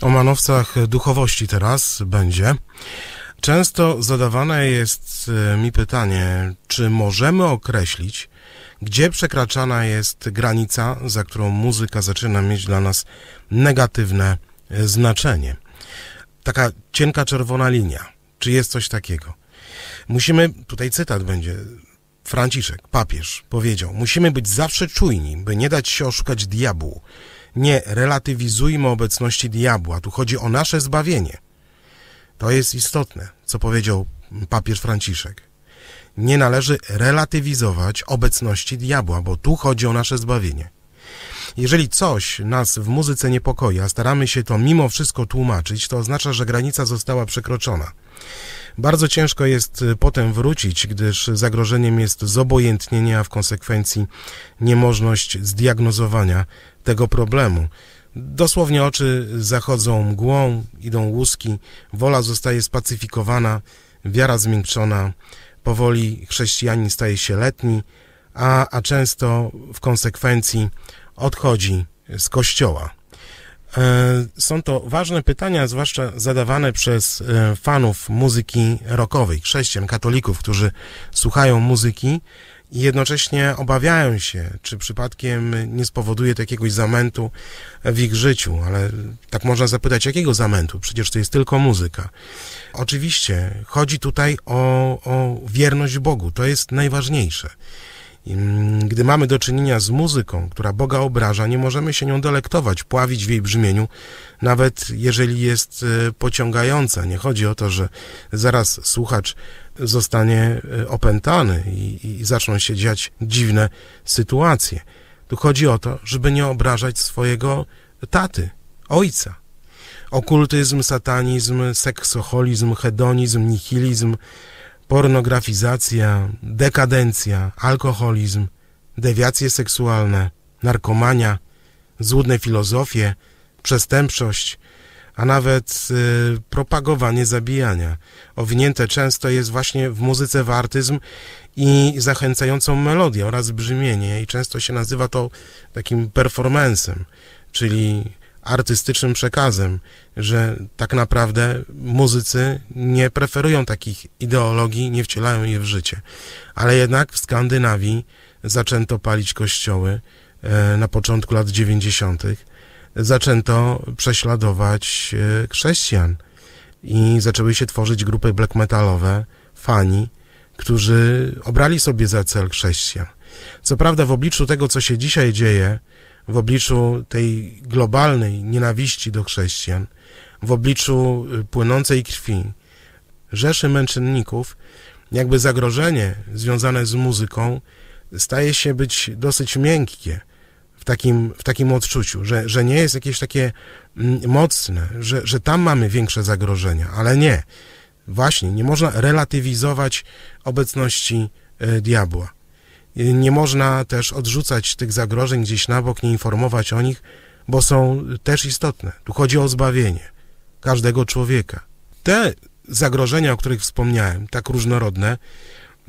O manowcach duchowości teraz będzie. Często zadawane jest e, mi pytanie, czy możemy określić, gdzie przekraczana jest granica, za którą muzyka zaczyna mieć dla nas negatywne e, znaczenie. Taka cienka czerwona linia. Czy jest coś takiego? Musimy, tutaj cytat będzie, Franciszek, papież, powiedział: Musimy być zawsze czujni, by nie dać się oszukać diabłu. Nie relatywizujmy obecności diabła, tu chodzi o nasze zbawienie. To jest istotne, co powiedział papież Franciszek. Nie należy relatywizować obecności diabła, bo tu chodzi o nasze zbawienie. Jeżeli coś nas w muzyce niepokoi, a staramy się to mimo wszystko tłumaczyć, to oznacza, że granica została przekroczona. Bardzo ciężko jest y, potem wrócić, gdyż zagrożeniem jest zobojętnienie, a w konsekwencji niemożność zdiagnozowania tego problemu. Dosłownie oczy zachodzą mgłą, idą łuski, wola zostaje spacyfikowana, wiara zmiękczona, powoli chrześcijanin staje się letni, a, a często w konsekwencji odchodzi z kościoła. E, są to ważne pytania, zwłaszcza zadawane przez e, fanów muzyki rockowej, chrześcijan, katolików, którzy słuchają muzyki, i jednocześnie obawiają się, czy przypadkiem nie spowoduje to jakiegoś zamętu w ich życiu, ale tak można zapytać, jakiego zamętu? Przecież to jest tylko muzyka. Oczywiście chodzi tutaj o, o wierność Bogu, to jest najważniejsze. Gdy mamy do czynienia z muzyką, która Boga obraża, nie możemy się nią delektować, pławić w jej brzmieniu, nawet jeżeli jest y, pociągająca. Nie chodzi o to, że zaraz słuchacz zostanie y, opętany i, i zaczną się dziać dziwne sytuacje. Tu chodzi o to, żeby nie obrażać swojego taty, ojca. Okultyzm, satanizm, seksoholizm, hedonizm, nihilizm, pornografizacja, dekadencja, alkoholizm, dewiacje seksualne, narkomania, złudne filozofie, przestępczość, a nawet y, propagowanie zabijania. Owinięte często jest właśnie w muzyce w artyzm i zachęcającą melodię oraz brzmienie i często się nazywa to takim performancem, czyli artystycznym przekazem, że tak naprawdę muzycy nie preferują takich ideologii, nie wcielają je w życie. Ale jednak w Skandynawii zaczęto palić kościoły e, na początku lat 90. Zaczęto prześladować e, chrześcijan i zaczęły się tworzyć grupy black metalowe, fani, którzy obrali sobie za cel chrześcijan. Co prawda w obliczu tego, co się dzisiaj dzieje, w obliczu tej globalnej nienawiści do chrześcijan, w obliczu y, płynącej krwi, rzeszy męczenników, jakby zagrożenie związane z muzyką staje się być dosyć miękkie w takim, w takim odczuciu, że, że nie jest jakieś takie mm, mocne, że, że tam mamy większe zagrożenia, ale nie. Właśnie, nie można relatywizować obecności y, diabła. Nie można też odrzucać tych zagrożeń gdzieś na bok, nie informować o nich, bo są też istotne. Tu chodzi o zbawienie każdego człowieka. Te zagrożenia, o których wspomniałem, tak różnorodne,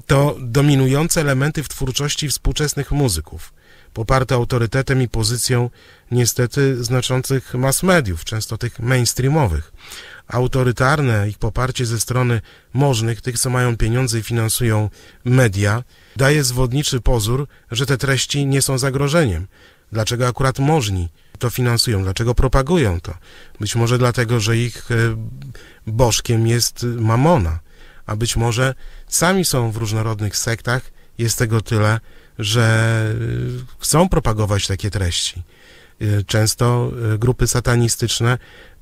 to dominujące elementy w twórczości współczesnych muzyków, poparte autorytetem i pozycją niestety znaczących mass mediów, często tych mainstreamowych. Autorytarne ich poparcie ze strony możnych, tych co mają pieniądze i finansują media, daje zwodniczy pozór, że te treści nie są zagrożeniem. Dlaczego akurat możni to finansują? Dlaczego propagują to? Być może dlatego, że ich e, bożkiem jest mamona, a być może sami są w różnorodnych sektach, jest tego tyle, że e, chcą propagować takie treści. E, często grupy satanistyczne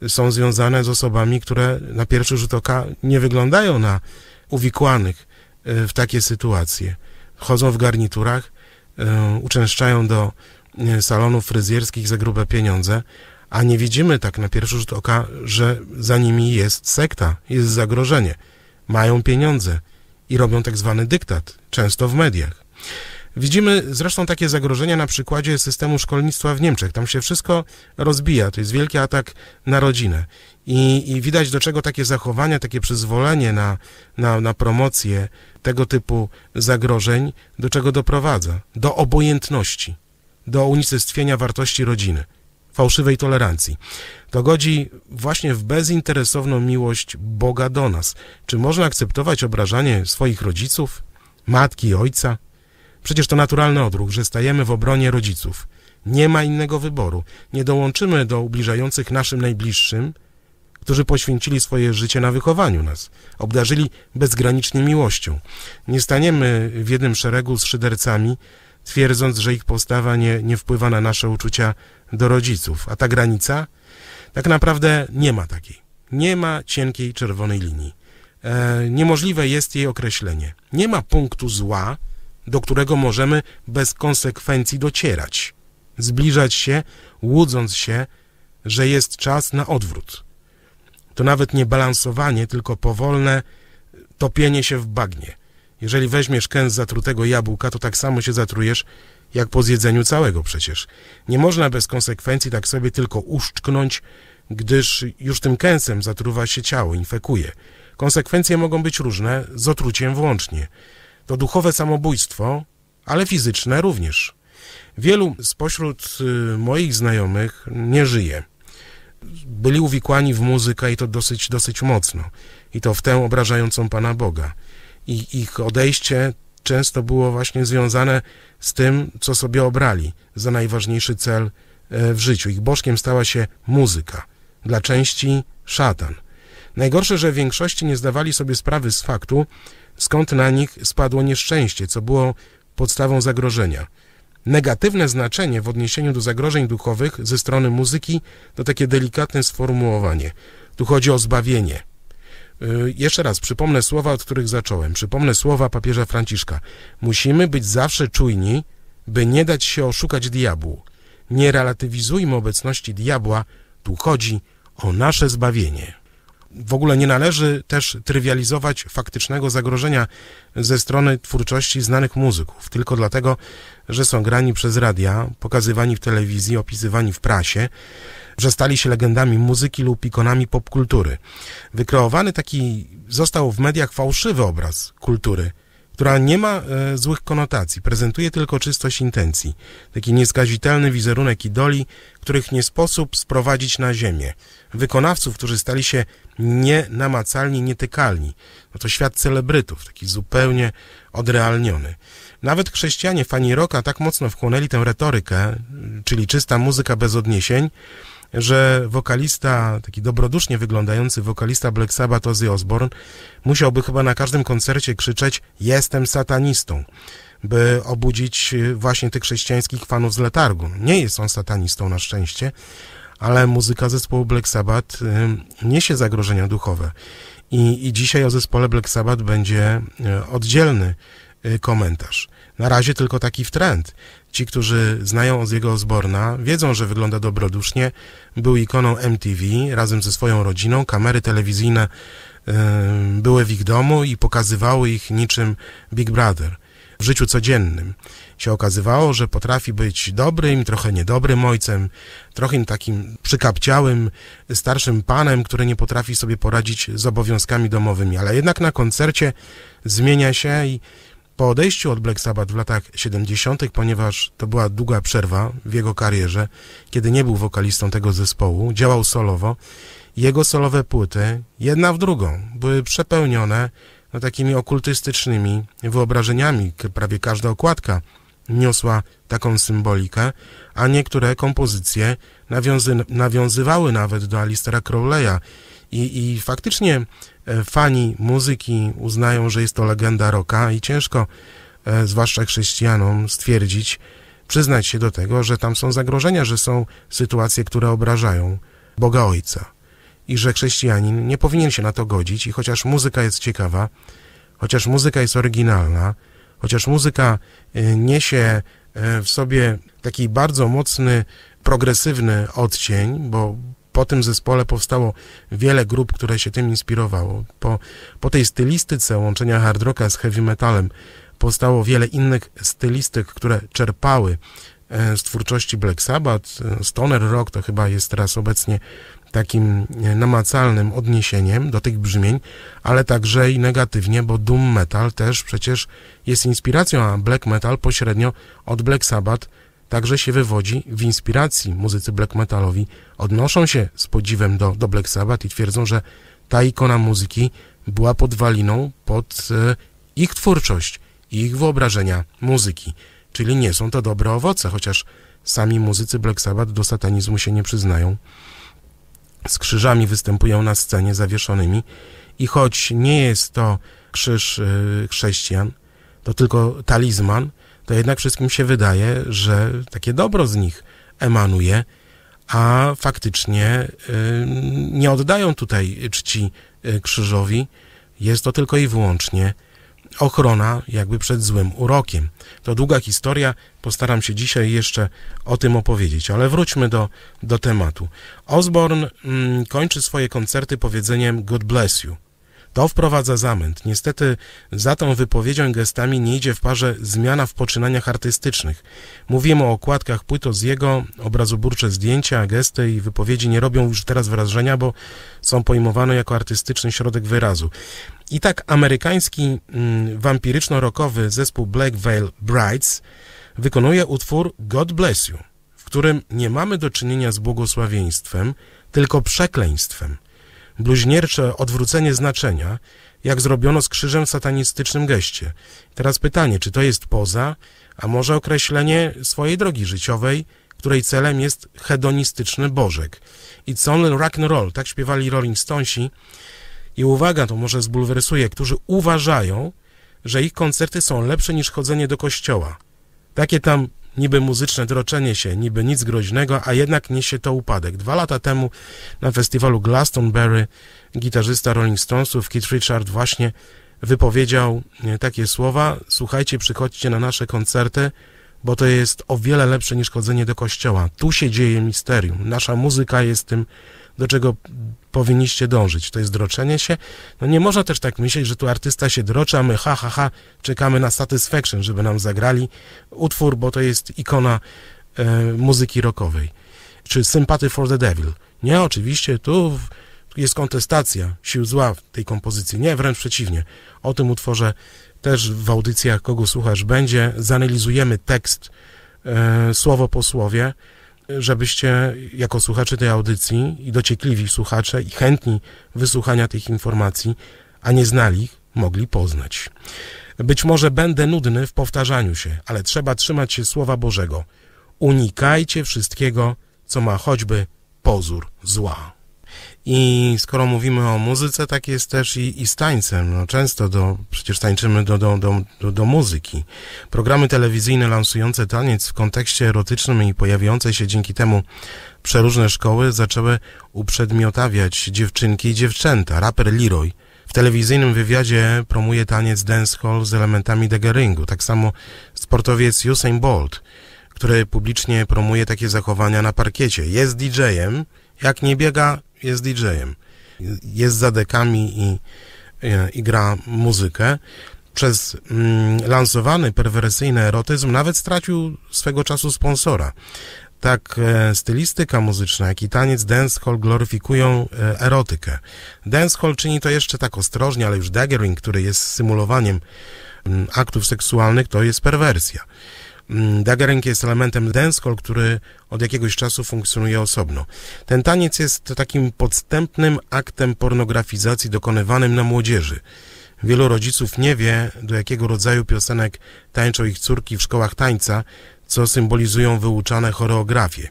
są związane z osobami, które na pierwszy rzut oka nie wyglądają na uwikłanych w takie sytuacje chodzą w garniturach, e, uczęszczają do e, salonów fryzjerskich za grube pieniądze, a nie widzimy tak na pierwszy rzut oka, że za nimi jest sekta, jest zagrożenie. Mają pieniądze i robią tak zwany dyktat, często w mediach. Widzimy zresztą takie zagrożenia na przykładzie systemu szkolnictwa w Niemczech. Tam się wszystko rozbija, to jest wielki atak na rodzinę. I, i widać, do czego takie zachowania, takie przyzwolenie na, na, na promocję tego typu zagrożeń, do czego doprowadza. Do obojętności, do unicestwienia wartości rodziny fałszywej tolerancji. To godzi właśnie w bezinteresowną miłość Boga do nas. Czy można akceptować obrażanie swoich rodziców, matki i ojca? Przecież to naturalny odruch, że stajemy w obronie rodziców. Nie ma innego wyboru. Nie dołączymy do ubliżających naszym najbliższym, którzy poświęcili swoje życie na wychowaniu nas, obdarzyli bezgranicznie miłością. Nie staniemy w jednym szeregu z szydercami, twierdząc, że ich postawa nie, nie wpływa na nasze uczucia do rodziców. A ta granica? Tak naprawdę nie ma takiej. Nie ma cienkiej czerwonej linii. E, niemożliwe jest jej określenie. Nie ma punktu zła, do którego możemy bez konsekwencji docierać, zbliżać się, łudząc się, że jest czas na odwrót. To nawet nie balansowanie, tylko powolne topienie się w bagnie. Jeżeli weźmiesz kęs zatrutego jabłka, to tak samo się zatrujesz, jak po zjedzeniu całego przecież. Nie można bez konsekwencji tak sobie tylko uszczknąć, gdyż już tym kęsem zatruwa się ciało, infekuje. Konsekwencje mogą być różne, z otruciem włącznie. To duchowe samobójstwo, ale fizyczne również. Wielu spośród y, moich znajomych nie żyje. Byli uwikłani w muzykę i to dosyć, dosyć mocno. I to w tę obrażającą Pana Boga. I ich odejście często było właśnie związane z tym, co sobie obrali za najważniejszy cel y, w życiu. Ich bożkiem stała się muzyka, dla części szatan. Najgorsze, że w większości nie zdawali sobie sprawy z faktu, skąd na nich spadło nieszczęście, co było podstawą zagrożenia. Negatywne znaczenie w odniesieniu do zagrożeń duchowych ze strony muzyki to takie delikatne sformułowanie. Tu chodzi o zbawienie. Y, jeszcze raz przypomnę słowa, od których zacząłem. Przypomnę słowa papieża Franciszka. Musimy być zawsze czujni, by nie dać się oszukać diabłu. Nie relatywizujmy obecności diabła, tu chodzi o nasze zbawienie. W ogóle nie należy też trywializować faktycznego zagrożenia ze strony twórczości znanych muzyków, tylko dlatego, że są grani przez radia, pokazywani w telewizji, opisywani w prasie, że stali się legendami muzyki lub ikonami popkultury. Wykreowany taki został w mediach fałszywy obraz kultury która nie ma e, złych konotacji, prezentuje tylko czystość intencji, taki nieskazitelny wizerunek idoli, których nie sposób sprowadzić na ziemię, wykonawców, którzy stali się nienamacalni, nietykalni. No to świat celebrytów, taki zupełnie odrealniony. Nawet chrześcijanie, fani roka tak mocno wchłonęli tę retorykę, czyli czysta muzyka bez odniesień, że wokalista, taki dobrodusznie wyglądający wokalista Black Sabbath Ozzy Osbourne musiałby chyba na każdym koncercie krzyczeć jestem satanistą, by obudzić y, właśnie tych chrześcijańskich fanów z letargu. Nie jest on satanistą na szczęście, ale muzyka zespołu Black Sabbath y, niesie zagrożenia duchowe. I, I dzisiaj o zespole Black Sabbath będzie y, oddzielny komentarz. Na razie tylko taki w trend, Ci, którzy znają jego Zborna, wiedzą, że wygląda dobrodusznie. Był ikoną MTV razem ze swoją rodziną. Kamery telewizyjne yy, były w ich domu i pokazywały ich niczym Big Brother w życiu codziennym. Się okazywało, że potrafi być dobrym, trochę niedobrym ojcem, trochę takim przykapciałym, starszym panem, który nie potrafi sobie poradzić z obowiązkami domowymi, ale jednak na koncercie zmienia się i po odejściu od Black Sabbath w latach 70., ponieważ to była długa przerwa w jego karierze, kiedy nie był wokalistą tego zespołu, działał solowo, jego solowe płyty, jedna w drugą, były przepełnione no, takimi okultystycznymi wyobrażeniami. Prawie każda okładka niosła taką symbolikę, a niektóre kompozycje nawiązy, nawiązywały nawet do Alistera Crowley'a i, I faktycznie e, fani muzyki uznają, że jest to legenda rocka i ciężko, e, zwłaszcza chrześcijanom, stwierdzić, przyznać się do tego, że tam są zagrożenia, że są sytuacje, które obrażają Boga Ojca. I że chrześcijanin nie powinien się na to godzić i chociaż muzyka jest ciekawa, chociaż muzyka jest oryginalna, chociaż muzyka e, niesie w sobie taki bardzo mocny, progresywny odcień, bo po tym zespole powstało wiele grup, które się tym inspirowało. Po, po tej stylistyce łączenia hard rocka z heavy metalem powstało wiele innych stylistyk, które czerpały e, z twórczości Black Sabbath. E, Stoner rock to chyba jest teraz obecnie takim e, namacalnym odniesieniem do tych brzmień, ale także i negatywnie, bo doom metal też przecież jest inspiracją, a black metal pośrednio od Black Sabbath także się wywodzi w inspiracji. Muzycy black metalowi odnoszą się z podziwem do, do Black Sabbath i twierdzą, że ta ikona muzyki była podwaliną pod e, ich twórczość i ich wyobrażenia muzyki. Czyli nie są to dobre owoce, chociaż sami muzycy Black Sabbath do satanizmu się nie przyznają. Z krzyżami występują na scenie zawieszonymi i choć nie jest to krzyż e, chrześcijan, to tylko talizman, to jednak wszystkim się wydaje, że takie dobro z nich emanuje, a faktycznie y, nie oddają tutaj czci y, krzyżowi. Jest to tylko i wyłącznie ochrona jakby przed złym urokiem. To długa historia, postaram się dzisiaj jeszcze o tym opowiedzieć, ale wróćmy do, do tematu. Osborne mm, kończy swoje koncerty powiedzeniem God bless you. To wprowadza zamęt. Niestety za tą wypowiedzią i gestami nie idzie w parze zmiana w poczynaniach artystycznych. Mówimy o okładkach płyto z jego, obrazoburcze zdjęcia, gesty i wypowiedzi nie robią już teraz wrażenia, bo są pojmowane jako artystyczny środek wyrazu. I tak amerykański mm, wampiryczno-rokowy zespół Black Veil Brides wykonuje utwór God Bless You, w którym nie mamy do czynienia z błogosławieństwem, tylko przekleństwem – bluźniercze odwrócenie znaczenia, jak zrobiono z krzyżem w satanistycznym geście. Teraz pytanie, czy to jest poza, a może określenie swojej drogi życiowej, której celem jest hedonistyczny Bożek. It's only rock and roll, tak śpiewali Rolling Stonesi. I uwaga, to może zbulwersuje, którzy uważają, że ich koncerty są lepsze niż chodzenie do kościoła. Takie tam niby muzyczne droczenie się, niby nic groźnego, a jednak niesie to upadek. Dwa lata temu na festiwalu Glastonbury gitarzysta Rolling Stonesów Keith Richard właśnie wypowiedział takie słowa: Słuchajcie, przychodźcie na nasze koncerty, bo to jest o wiele lepsze niż chodzenie do kościoła. Tu się dzieje misterium. Nasza muzyka jest tym, do czego powinniście dążyć. To jest droczenie się. No nie można też tak myśleć, że tu artysta się drocza, my ha, ha, ha, czekamy na Satisfaction, żeby nam zagrali utwór, bo to jest ikona e, muzyki rockowej. Czy Sympathy for the Devil. Nie, oczywiście, tu jest kontestacja sił zła w tej kompozycji. Nie, wręcz przeciwnie. O tym utworze też w audycjach, kogo słuchasz, będzie. Zanalizujemy tekst e, słowo po słowie żebyście jako słuchacze tej audycji i dociekliwi słuchacze i chętni wysłuchania tych informacji, a nie znali ich, mogli poznać. Być może będę nudny w powtarzaniu się, ale trzeba trzymać się Słowa Bożego. Unikajcie wszystkiego, co ma choćby pozór zła. I skoro mówimy o muzyce, tak jest też i, i z tańcem. No, często do, przecież tańczymy do, do, do, do, muzyki. Programy telewizyjne lansujące taniec w kontekście erotycznym i pojawiające się dzięki temu przeróżne szkoły zaczęły uprzedmiotawiać dziewczynki i dziewczęta. Raper Leroy w telewizyjnym wywiadzie promuje taniec dancehall z elementami degeringu. Tak samo sportowiec Usain Bolt, który publicznie promuje takie zachowania na parkiecie. Jest DJ-em, jak nie biega, jest DJ-em. Jest za dekami i, i, e, i gra muzykę. Przez mm, lansowany perwersyjny erotyzm nawet stracił swego czasu sponsora. Tak e, stylistyka muzyczna, jak i taniec dancehall gloryfikują e, erotykę. Dancehall czyni to jeszcze tak ostrożnie, ale już daggering, który jest symulowaniem mm, aktów seksualnych to jest perwersja. Mm, Dagereng jest elementem dancehall, który od jakiegoś czasu funkcjonuje osobno. Ten taniec jest takim podstępnym aktem pornografizacji dokonywanym na młodzieży. Wielu rodziców nie wie, do jakiego rodzaju piosenek tańczą ich córki w szkołach tańca, co symbolizują wyuczane choreografie.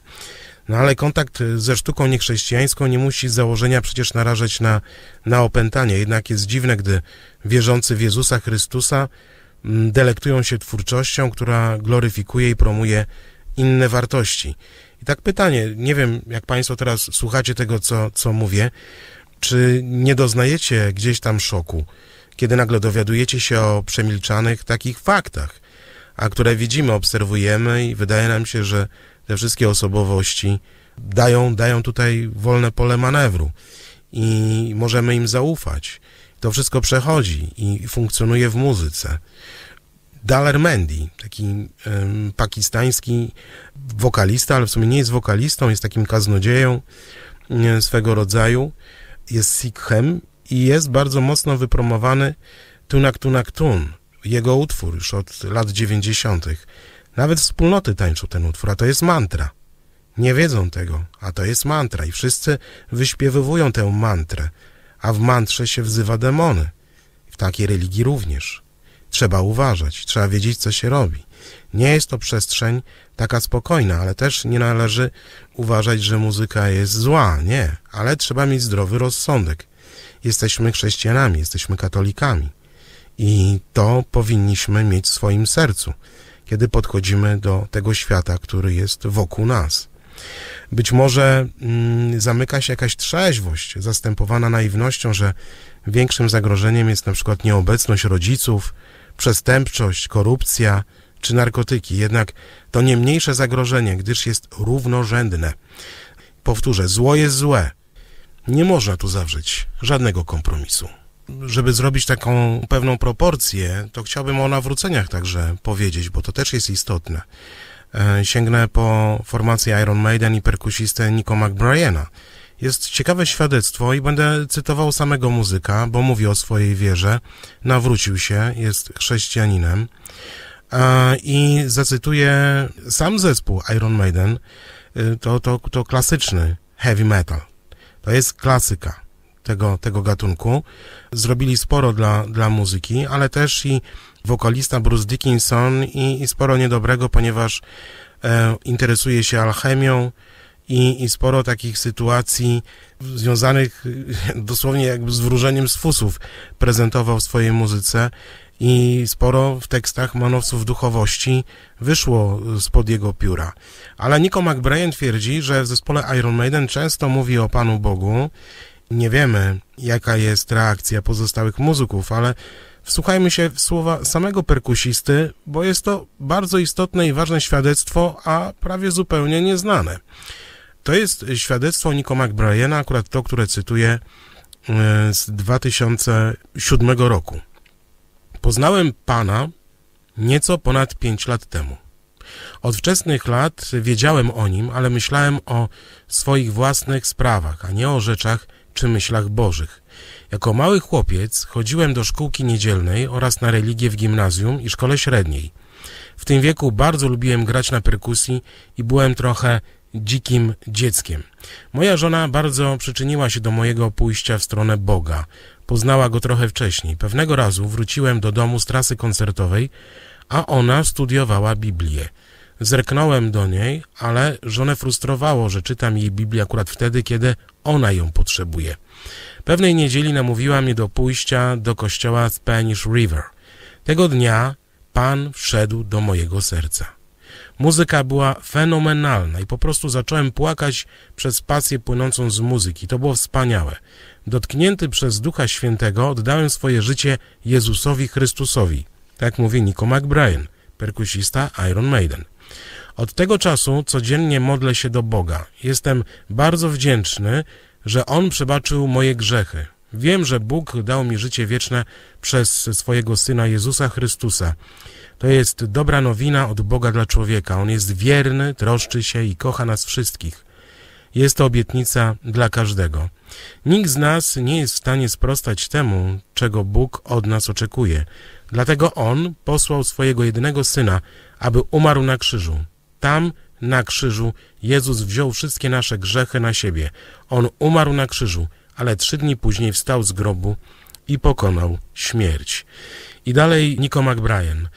No ale kontakt ze sztuką niechrześcijańską nie musi z założenia przecież narażać na, na opętanie. Jednak jest dziwne, gdy wierzący w Jezusa Chrystusa Mm, delektują się twórczością, która gloryfikuje i promuje inne wartości. I tak pytanie, nie wiem, jak Państwo teraz słuchacie tego, co, co mówię, czy nie doznajecie gdzieś tam szoku, kiedy nagle dowiadujecie się o przemilczanych takich faktach, a które widzimy, obserwujemy i wydaje nam się, że te wszystkie osobowości dają, dają tutaj wolne pole manewru i możemy im zaufać to wszystko przechodzi i funkcjonuje w muzyce. Daler Mendy, taki um, pakistański wokalista, ale w sumie nie jest wokalistą, jest takim kaznodzieją nie, swego rodzaju, jest Sikhem i jest bardzo mocno wypromowany Tunak Tunak Tun, jego utwór już od lat 90. Nawet wspólnoty tańczą ten utwór, a to jest mantra. Nie wiedzą tego, a to jest mantra i wszyscy wyśpiewują tę mantrę a w mantrze się wzywa demony. W takiej religii również. Trzeba uważać, trzeba wiedzieć, co się robi. Nie jest to przestrzeń taka spokojna, ale też nie należy uważać, że muzyka jest zła. Nie, ale trzeba mieć zdrowy rozsądek. Jesteśmy chrześcijanami, jesteśmy katolikami. I to powinniśmy mieć w swoim sercu, kiedy podchodzimy do tego świata, który jest wokół nas. Być może mm, zamyka się jakaś trzeźwość zastępowana naiwnością, że większym zagrożeniem jest na przykład nieobecność rodziców, przestępczość, korupcja czy narkotyki. Jednak to nie mniejsze zagrożenie, gdyż jest równorzędne. Powtórzę, zło jest złe. Nie można tu zawrzeć żadnego kompromisu żeby zrobić taką pewną proporcję, to chciałbym o nawróceniach także powiedzieć, bo to też jest istotne. E, sięgnę po formację Iron Maiden i perkusistę Nico McBriena. Jest ciekawe świadectwo i będę cytował samego muzyka, bo mówi o swojej wierze. Nawrócił się, jest chrześcijaninem. E, I zacytuję sam zespół Iron Maiden. E, to, to, to klasyczny heavy metal. To jest klasyka tego, tego gatunku. Zrobili sporo dla, dla muzyki, ale też i wokalista Bruce Dickinson i, i sporo niedobrego, ponieważ e, interesuje się alchemią, i, i sporo takich sytuacji związanych dosłownie jakby z wróżeniem z fusów prezentował w swojej muzyce i sporo w tekstach manowców duchowości wyszło spod jego pióra. Ale Nico McBrain twierdzi, że w zespole Iron Maiden często mówi o Panu Bogu nie wiemy, jaka jest reakcja pozostałych muzyków, ale wsłuchajmy się w słowa samego perkusisty, bo jest to bardzo istotne i ważne świadectwo, a prawie zupełnie nieznane. To jest świadectwo Nico McBriena, akurat to, które cytuję e, z 2007 roku. Poznałem pana nieco ponad 5 lat temu. Od wczesnych lat wiedziałem o nim, ale myślałem o swoich własnych sprawach, a nie o rzeczach, czy myślach bożych. Jako mały chłopiec chodziłem do szkółki niedzielnej oraz na religię w gimnazjum i szkole średniej. W tym wieku bardzo lubiłem grać na perkusji i byłem trochę dzikim dzieckiem. Moja żona bardzo przyczyniła się do mojego pójścia w stronę Boga. Poznała go trochę wcześniej. Pewnego razu wróciłem do domu z trasy koncertowej, a ona studiowała Biblię. Zerknąłem do niej, ale żonę frustrowało, że czytam jej Biblię akurat wtedy, kiedy ona ją potrzebuje. Pewnej niedzieli namówiła mnie do pójścia do kościoła Spanish River. Tego dnia Pan wszedł do mojego serca. Muzyka była fenomenalna i po prostu zacząłem płakać przez pasję płynącą z muzyki. To było wspaniałe. Dotknięty przez Ducha Świętego oddałem swoje życie Jezusowi Chrystusowi. Tak mówi Nico McBrien perkusista Iron Maiden. Od tego czasu codziennie modlę się do Boga. Jestem bardzo wdzięczny, że On przebaczył moje grzechy. Wiem, że Bóg dał mi życie wieczne przez swojego Syna Jezusa Chrystusa. To jest dobra nowina od Boga dla człowieka. On jest wierny, troszczy się i kocha nas wszystkich. Jest to obietnica dla każdego. Nikt z nas nie jest w stanie sprostać temu, czego Bóg od nas oczekuje. Dlatego On posłał swojego jedynego Syna, aby umarł na krzyżu. Tam, na krzyżu, Jezus wziął wszystkie nasze grzechy na siebie. On umarł na krzyżu, ale trzy dni później wstał z grobu i pokonał śmierć. I dalej Nico McBrien.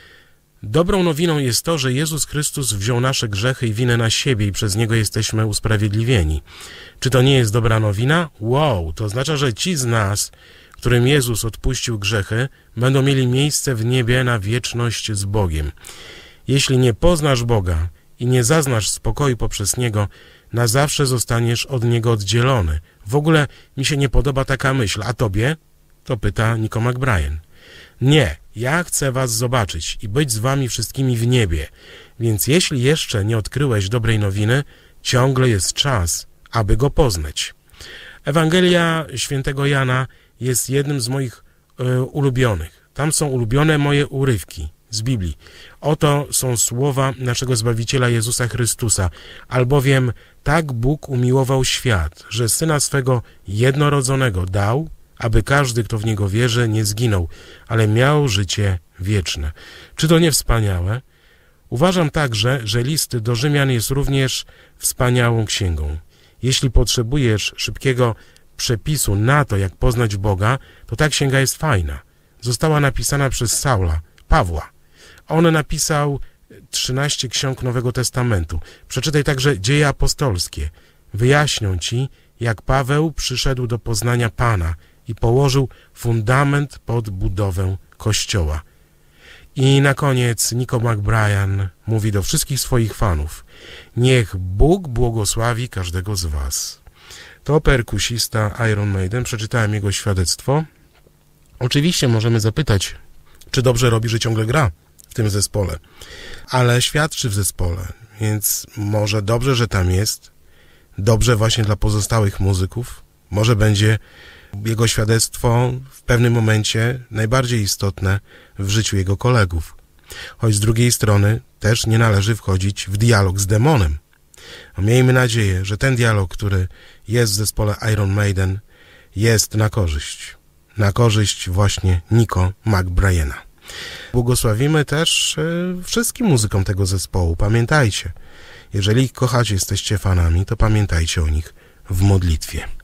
Dobrą nowiną jest to, że Jezus Chrystus wziął nasze grzechy i winę na siebie i przez Niego jesteśmy usprawiedliwieni. Czy to nie jest dobra nowina? Wow, to oznacza, że ci z nas, którym Jezus odpuścił grzechy, będą mieli miejsce w niebie na wieczność z Bogiem. Jeśli nie poznasz Boga i nie zaznasz spokoju poprzez Niego, na zawsze zostaniesz od Niego oddzielony. W ogóle mi się nie podoba taka myśl. A tobie? To pyta Nico McBrien. Nie, ja chcę was zobaczyć i być z wami wszystkimi w niebie. Więc jeśli jeszcze nie odkryłeś dobrej nowiny, ciągle jest czas, aby go poznać. Ewangelia świętego Jana jest jednym z moich y, ulubionych. Tam są ulubione moje urywki z Biblii. Oto są słowa naszego Zbawiciela Jezusa Chrystusa. Albowiem tak Bóg umiłował świat, że Syna swego jednorodzonego dał, aby każdy, kto w Niego wierzy, nie zginął, ale miał życie wieczne. Czy to nie wspaniałe? Uważam także, że list do Rzymian jest również wspaniałą księgą. Jeśli potrzebujesz szybkiego przepisu na to, jak poznać Boga, to ta księga jest fajna. Została napisana przez Saula, Pawła. On napisał 13 ksiąg Nowego Testamentu. Przeczytaj także dzieje apostolskie. Wyjaśnią ci, jak Paweł przyszedł do poznania Pana i położył fundament pod budowę Kościoła. I na koniec Nico McBrien mówi do wszystkich swoich fanów: Niech Bóg błogosławi każdego z Was. To perkusista Iron Maiden, przeczytałem jego świadectwo. Oczywiście możemy zapytać, czy dobrze robi, że ciągle gra w tym zespole, ale świadczy w zespole, więc może dobrze, że tam jest, dobrze właśnie dla pozostałych muzyków, może będzie jego świadectwo w pewnym momencie najbardziej istotne w życiu jego kolegów. Choć z drugiej strony też nie należy wchodzić w dialog z demonem. A miejmy nadzieję, że ten dialog, który jest w zespole Iron Maiden, jest na korzyść. Na korzyść właśnie Nico McBriena. Błogosławimy też e, wszystkim muzykom tego zespołu. Pamiętajcie, jeżeli ich kochacie, jesteście fanami, to pamiętajcie o nich w modlitwie.